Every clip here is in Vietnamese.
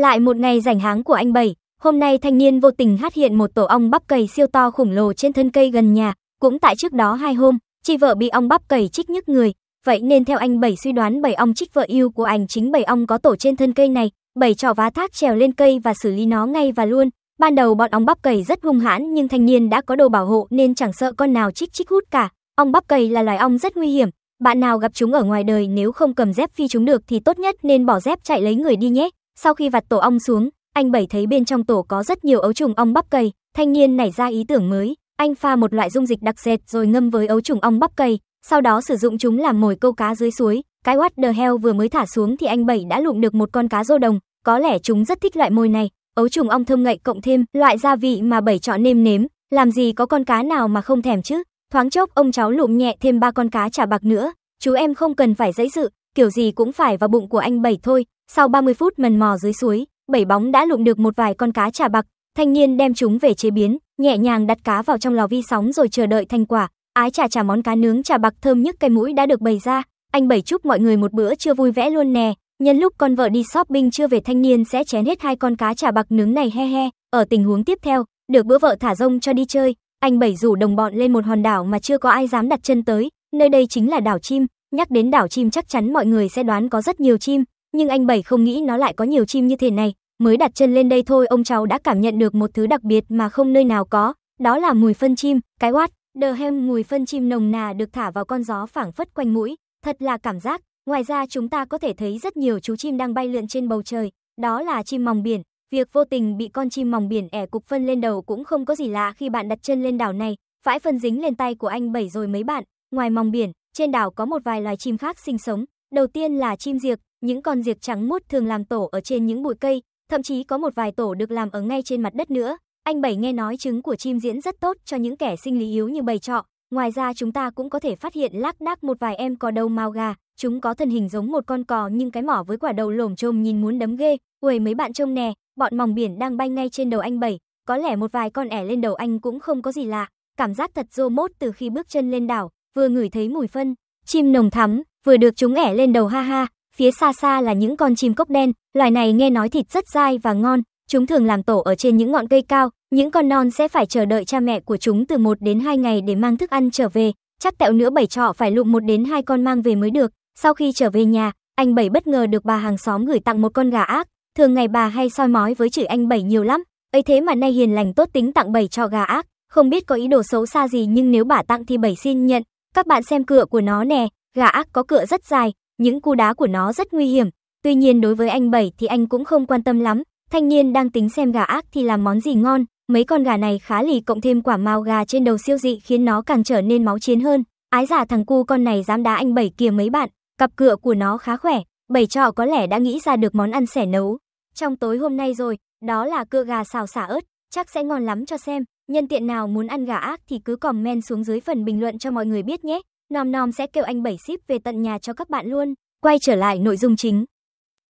Lại một ngày rảnh háng của anh Bảy, hôm nay thanh niên vô tình hát hiện một tổ ong bắp cày siêu to khổng lồ trên thân cây gần nhà, cũng tại trước đó hai hôm, chị vợ bị ong bắp cày chích nhức người, vậy nên theo anh Bảy suy đoán bảy ong chích vợ yêu của anh chính bảy ong có tổ trên thân cây này, bảy trò vá thác trèo lên cây và xử lý nó ngay và luôn. Ban đầu bọn ong bắp cày rất hung hãn nhưng thanh niên đã có đồ bảo hộ nên chẳng sợ con nào chích chích hút cả. Ong bắp cày là loài ong rất nguy hiểm, bạn nào gặp chúng ở ngoài đời nếu không cầm dép phi chúng được thì tốt nhất nên bỏ dép chạy lấy người đi nhé. Sau khi vặt tổ ong xuống, anh Bảy thấy bên trong tổ có rất nhiều ấu trùng ong bắp cày, thanh niên nảy ra ý tưởng mới, anh pha một loại dung dịch đặc dệt rồi ngâm với ấu trùng ong bắp cày, sau đó sử dụng chúng làm mồi câu cá dưới suối. Cái what the hell vừa mới thả xuống thì anh Bảy đã lụm được một con cá rô đồng, có lẽ chúng rất thích loại mồi này. Ấu trùng ong thơm ngậy cộng thêm loại gia vị mà Bảy chọn nêm nếm, làm gì có con cá nào mà không thèm chứ. Thoáng chốc ông cháu lụm nhẹ thêm ba con cá chả bạc nữa, chú em không cần phải dãy dự, kiểu gì cũng phải vào bụng của anh Bảy thôi, sau 30 phút mần mò dưới suối, bảy bóng đã lụm được một vài con cá trà bạc, thanh niên đem chúng về chế biến, nhẹ nhàng đặt cá vào trong lò vi sóng rồi chờ đợi thành quả. Ái trà trà món cá nướng trà bạc thơm nhất cây mũi đã được bày ra, anh bảy chúc mọi người một bữa trưa vui vẻ luôn nè. Nhân lúc con vợ đi shopping chưa về thanh niên sẽ chén hết hai con cá trà bạc nướng này he he. Ở tình huống tiếp theo, được bữa vợ thả rông cho đi chơi, anh bảy rủ đồng bọn lên một hòn đảo mà chưa có ai dám đặt chân tới, nơi đây chính là đảo chim. Nhắc đến đảo chim chắc chắn mọi người sẽ đoán có rất nhiều chim, nhưng anh Bảy không nghĩ nó lại có nhiều chim như thế này, mới đặt chân lên đây thôi ông cháu đã cảm nhận được một thứ đặc biệt mà không nơi nào có, đó là mùi phân chim, cái what, the hem mùi phân chim nồng nà được thả vào con gió phảng phất quanh mũi, thật là cảm giác, ngoài ra chúng ta có thể thấy rất nhiều chú chim đang bay lượn trên bầu trời, đó là chim mòng biển, việc vô tình bị con chim mòng biển ẻ cục phân lên đầu cũng không có gì lạ khi bạn đặt chân lên đảo này, phải phân dính lên tay của anh Bảy rồi mấy bạn, ngoài mòng biển, trên đảo có một vài loài chim khác sinh sống, đầu tiên là chim diệc, những con diệc trắng mút thường làm tổ ở trên những bụi cây, thậm chí có một vài tổ được làm ở ngay trên mặt đất nữa. Anh Bảy nghe nói trứng của chim diễn rất tốt cho những kẻ sinh lý yếu như bầy trọ. Ngoài ra chúng ta cũng có thể phát hiện lác đác một vài em có đầu màu gà. Chúng có thân hình giống một con cò nhưng cái mỏ với quả đầu lổm chồm nhìn muốn đấm ghê. Uầy mấy bạn trông nè, bọn mòng biển đang bay ngay trên đầu anh Bảy. Có lẽ một vài con ẻ lên đầu anh cũng không có gì lạ. Cảm giác thật rô mốt từ khi bước chân lên đảo, vừa ngửi thấy mùi phân. Chim nồng thắm, vừa được chúng ẻ lên đầu ha ha, Phía xa xa là những con chim cốc đen, loài này nghe nói thịt rất dai và ngon, chúng thường làm tổ ở trên những ngọn cây cao, những con non sẽ phải chờ đợi cha mẹ của chúng từ 1 đến 2 ngày để mang thức ăn trở về, chắc tẹo nữa bảy trọ phải lụm 1 đến 2 con mang về mới được. Sau khi trở về nhà, anh Bảy bất ngờ được bà hàng xóm gửi tặng một con gà ác, thường ngày bà hay soi mói với chửi anh Bảy nhiều lắm, ấy thế mà nay hiền lành tốt tính tặng Bảy cho gà ác, không biết có ý đồ xấu xa gì nhưng nếu bà tặng thì Bảy xin nhận. Các bạn xem cựa của nó nè, gà ác có cựa rất dài, những cú đá của nó rất nguy hiểm, tuy nhiên đối với anh Bảy thì anh cũng không quan tâm lắm. Thanh niên đang tính xem gà ác thì làm món gì ngon, mấy con gà này khá lì cộng thêm quả mao gà trên đầu siêu dị khiến nó càng trở nên máu chiến hơn. Ái giả thằng cu con này dám đá anh Bảy kia mấy bạn, cặp cựa của nó khá khỏe, Bảy trọ có lẽ đã nghĩ ra được món ăn sẻ nấu. Trong tối hôm nay rồi, đó là cựa gà xào xả ớt, chắc sẽ ngon lắm cho xem. Nhân tiện nào muốn ăn gà ác thì cứ comment xuống dưới phần bình luận cho mọi người biết nhé. Nom Nom sẽ kêu anh bảy ship về tận nhà cho các bạn luôn. Quay trở lại nội dung chính.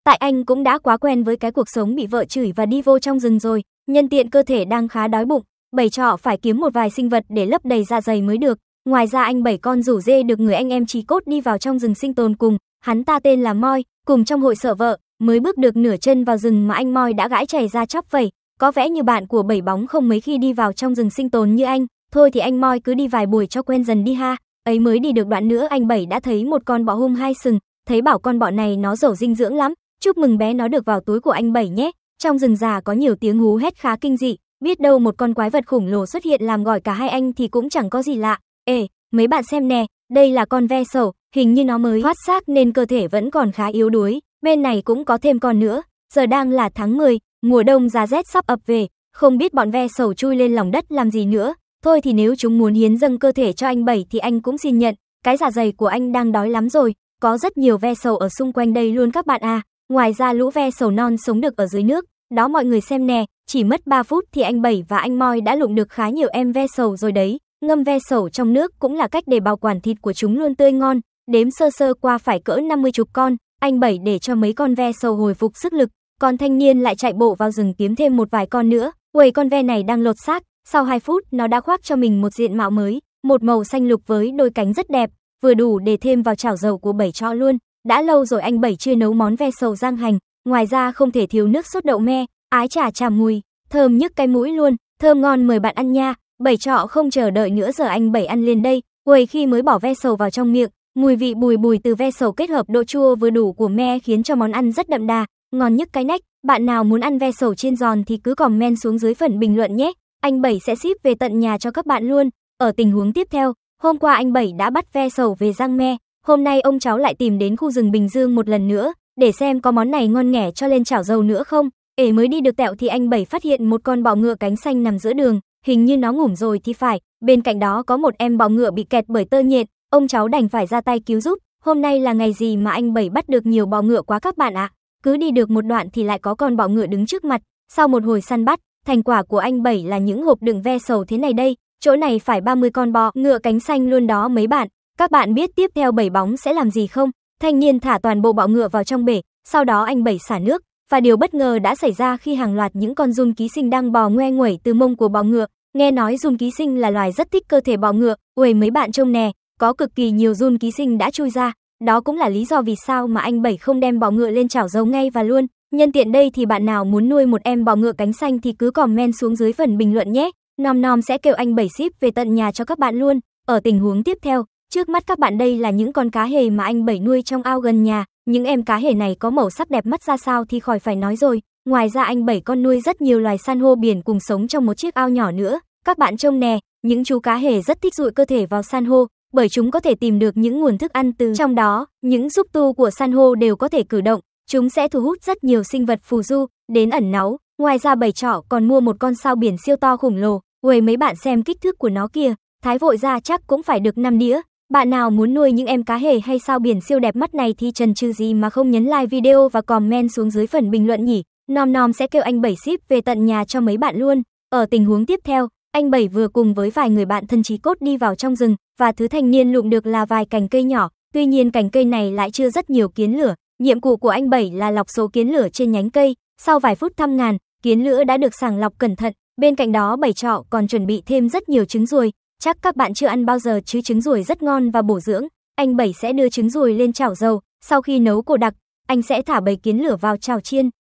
Tại anh cũng đã quá quen với cái cuộc sống bị vợ chửi và đi vô trong rừng rồi, nhân tiện cơ thể đang khá đói bụng, bảy trọ phải kiếm một vài sinh vật để lấp đầy dạ dày mới được. Ngoài ra anh bảy con rủ dê được người anh em trí cốt đi vào trong rừng sinh tồn cùng, hắn ta tên là Moi, cùng trong hội sở vợ, mới bước được nửa chân vào rừng mà anh Moi đã gãi chảy ra chóc vẩy, có vẻ như bạn của bảy bóng không mấy khi đi vào trong rừng sinh tồn như anh, thôi thì anh Moi cứ đi vài buổi cho quen dần đi ha. Ấy mới đi được đoạn nữa anh Bảy đã thấy một con bọ hung hai sừng, thấy bảo con bọ này nó giàu dinh dưỡng lắm, chúc mừng bé nó được vào túi của anh Bảy nhé. Trong rừng già có nhiều tiếng hú hét khá kinh dị, biết đâu một con quái vật khổng lồ xuất hiện làm gọi cả hai anh thì cũng chẳng có gì lạ. Ê, mấy bạn xem nè, đây là con ve sầu, hình như nó mới thoát xác nên cơ thể vẫn còn khá yếu đuối, bên này cũng có thêm con nữa. Giờ đang là tháng 10, mùa đông giá rét sắp ập về, không biết bọn ve sầu chui lên lòng đất làm gì nữa. Thôi thì nếu chúng muốn hiến dâng cơ thể cho anh bảy thì anh cũng xin nhận, cái giả dạ dày của anh đang đói lắm rồi, có rất nhiều ve sầu ở xung quanh đây luôn các bạn à. Ngoài ra lũ ve sầu non sống được ở dưới nước, đó mọi người xem nè, chỉ mất 3 phút thì anh Bảy và anh Moi đã lụng được khá nhiều em ve sầu rồi đấy. Ngâm ve sầu trong nước cũng là cách để bảo quản thịt của chúng luôn tươi ngon, đếm sơ sơ qua phải cỡ 50 chục con, anh Bảy để cho mấy con ve sầu hồi phục sức lực, còn thanh niên lại chạy bộ vào rừng kiếm thêm một vài con nữa. Quầy con ve này đang lột xác, sau 2 phút, nó đã khoác cho mình một diện mạo mới, một màu xanh lục với đôi cánh rất đẹp, vừa đủ để thêm vào chảo dầu của Bảy cho luôn. Đã lâu rồi anh Bảy chưa nấu món ve sầu giang hành, ngoài ra không thể thiếu nước sốt đậu me, ái trà trà mùi, thơm nhức cái mũi luôn, thơm ngon mời bạn ăn nha. Bảy trọ không chờ đợi nữa giờ anh Bảy ăn liền đây, quầy khi mới bỏ ve sầu vào trong miệng, mùi vị bùi bùi từ ve sầu kết hợp độ chua vừa đủ của me khiến cho món ăn rất đậm đà, ngon nhức cái nách. Bạn nào muốn ăn ve sầu trên giòn thì cứ comment xuống dưới phần bình luận nhé anh Bảy sẽ ship về tận nhà cho các bạn luôn. Ở tình huống tiếp theo, hôm qua anh Bảy đã bắt ve sầu về Giang Me, hôm nay ông cháu lại tìm đến khu rừng Bình Dương một lần nữa, để xem có món này ngon nghẻ cho lên chảo dầu nữa không. Ế mới đi được tẹo thì anh Bảy phát hiện một con bọ ngựa cánh xanh nằm giữa đường, hình như nó ngủm rồi thì phải, bên cạnh đó có một em bọ ngựa bị kẹt bởi tơ nhện, ông cháu đành phải ra tay cứu giúp. Hôm nay là ngày gì mà anh Bảy bắt được nhiều bọ ngựa quá các bạn ạ. À? Cứ đi được một đoạn thì lại có con bọ ngựa đứng trước mặt, sau một hồi săn bắt, Thành quả của anh Bảy là những hộp đựng ve sầu thế này đây, chỗ này phải 30 con bò, ngựa cánh xanh luôn đó mấy bạn. Các bạn biết tiếp theo Bảy bóng sẽ làm gì không? Thanh niên thả toàn bộ bọ ngựa vào trong bể, sau đó anh Bảy xả nước. Và điều bất ngờ đã xảy ra khi hàng loạt những con run ký sinh đang bò ngoe nguẩy từ mông của bọ ngựa. Nghe nói run ký sinh là loài rất thích cơ thể bọ ngựa, uầy mấy bạn trông nè, có cực kỳ nhiều run ký sinh đã chui ra. Đó cũng là lý do vì sao mà anh Bảy không đem bọ ngựa lên chảo dầu ngay và luôn. Nhân tiện đây thì bạn nào muốn nuôi một em bò ngựa cánh xanh thì cứ comment xuống dưới phần bình luận nhé. Nom Nom sẽ kêu anh bảy ship về tận nhà cho các bạn luôn. Ở tình huống tiếp theo, trước mắt các bạn đây là những con cá hề mà anh bảy nuôi trong ao gần nhà. Những em cá hề này có màu sắc đẹp mắt ra sao thì khỏi phải nói rồi. Ngoài ra anh bảy con nuôi rất nhiều loài san hô biển cùng sống trong một chiếc ao nhỏ nữa. Các bạn trông nè, những chú cá hề rất thích dụi cơ thể vào san hô, bởi chúng có thể tìm được những nguồn thức ăn từ trong đó. Những xúc tu của san hô đều có thể cử động, Chúng sẽ thu hút rất nhiều sinh vật phù du đến ẩn náu. Ngoài ra bầy trọ còn mua một con sao biển siêu to khổng lồ. Uầy mấy bạn xem kích thước của nó kia. thái vội ra chắc cũng phải được 5 đĩa. Bạn nào muốn nuôi những em cá hề hay sao biển siêu đẹp mắt này thì trần trừ gì mà không nhấn like video và comment xuống dưới phần bình luận nhỉ. Nom Nom sẽ kêu anh Bảy ship về tận nhà cho mấy bạn luôn. Ở tình huống tiếp theo, anh Bảy vừa cùng với vài người bạn thân chí cốt đi vào trong rừng và thứ thanh niên lụm được là vài cành cây nhỏ. Tuy nhiên cành cây này lại chưa rất nhiều kiến lửa, Nhiệm vụ của anh Bảy là lọc số kiến lửa trên nhánh cây, sau vài phút thăm ngàn, kiến lửa đã được sàng lọc cẩn thận, bên cạnh đó Bảy trọ còn chuẩn bị thêm rất nhiều trứng ruồi, chắc các bạn chưa ăn bao giờ chứ trứng ruồi rất ngon và bổ dưỡng. Anh Bảy sẽ đưa trứng ruồi lên chảo dầu, sau khi nấu cổ đặc, anh sẽ thả bầy kiến lửa vào chảo chiên.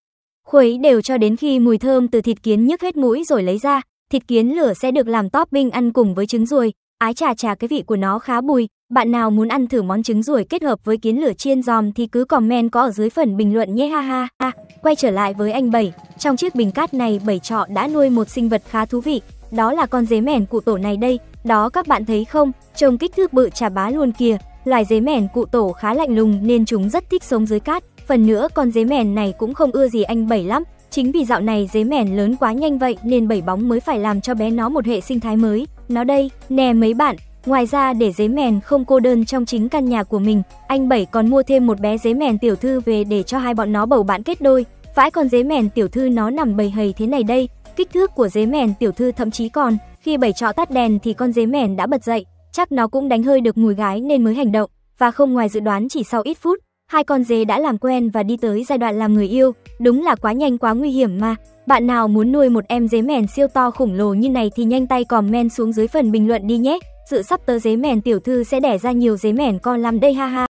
Khuấy đều cho đến khi mùi thơm từ thịt kiến nhức hết mũi rồi lấy ra, thịt kiến lửa sẽ được làm topping ăn cùng với trứng ruồi. Ái trà trà cái vị của nó khá bùi, bạn nào muốn ăn thử món trứng ruồi kết hợp với kiến lửa chiên giòm thì cứ comment có ở dưới phần bình luận nhé ha ha. À, quay trở lại với anh Bảy, trong chiếc bình cát này Bảy Trọ đã nuôi một sinh vật khá thú vị, đó là con dế mèn cụ tổ này đây. Đó các bạn thấy không, trông kích thước bự trà bá luôn kìa. Loài dế mèn cụ tổ khá lạnh lùng nên chúng rất thích sống dưới cát. Phần nữa con dế mèn này cũng không ưa gì anh Bảy lắm. Chính vì dạo này dế mèn lớn quá nhanh vậy nên Bảy Bóng mới phải làm cho bé nó một hệ sinh thái mới. Nó đây, nè mấy bạn, ngoài ra để dế mèn không cô đơn trong chính căn nhà của mình, anh Bảy còn mua thêm một bé dế mèn tiểu thư về để cho hai bọn nó bầu bạn kết đôi. Vãi con dế mèn tiểu thư nó nằm bầy hầy thế này đây, kích thước của dế mèn tiểu thư thậm chí còn, khi bảy trọ tắt đèn thì con dế mèn đã bật dậy, chắc nó cũng đánh hơi được mùi gái nên mới hành động, và không ngoài dự đoán chỉ sau ít phút, hai con dế đã làm quen và đi tới giai đoạn làm người yêu, đúng là quá nhanh quá nguy hiểm mà. Bạn nào muốn nuôi một em dế mèn siêu to khủng lồ như này thì nhanh tay comment xuống dưới phần bình luận đi nhé. Dự sắp tớ dế mèn tiểu thư sẽ đẻ ra nhiều dế mèn con lắm đây ha ha.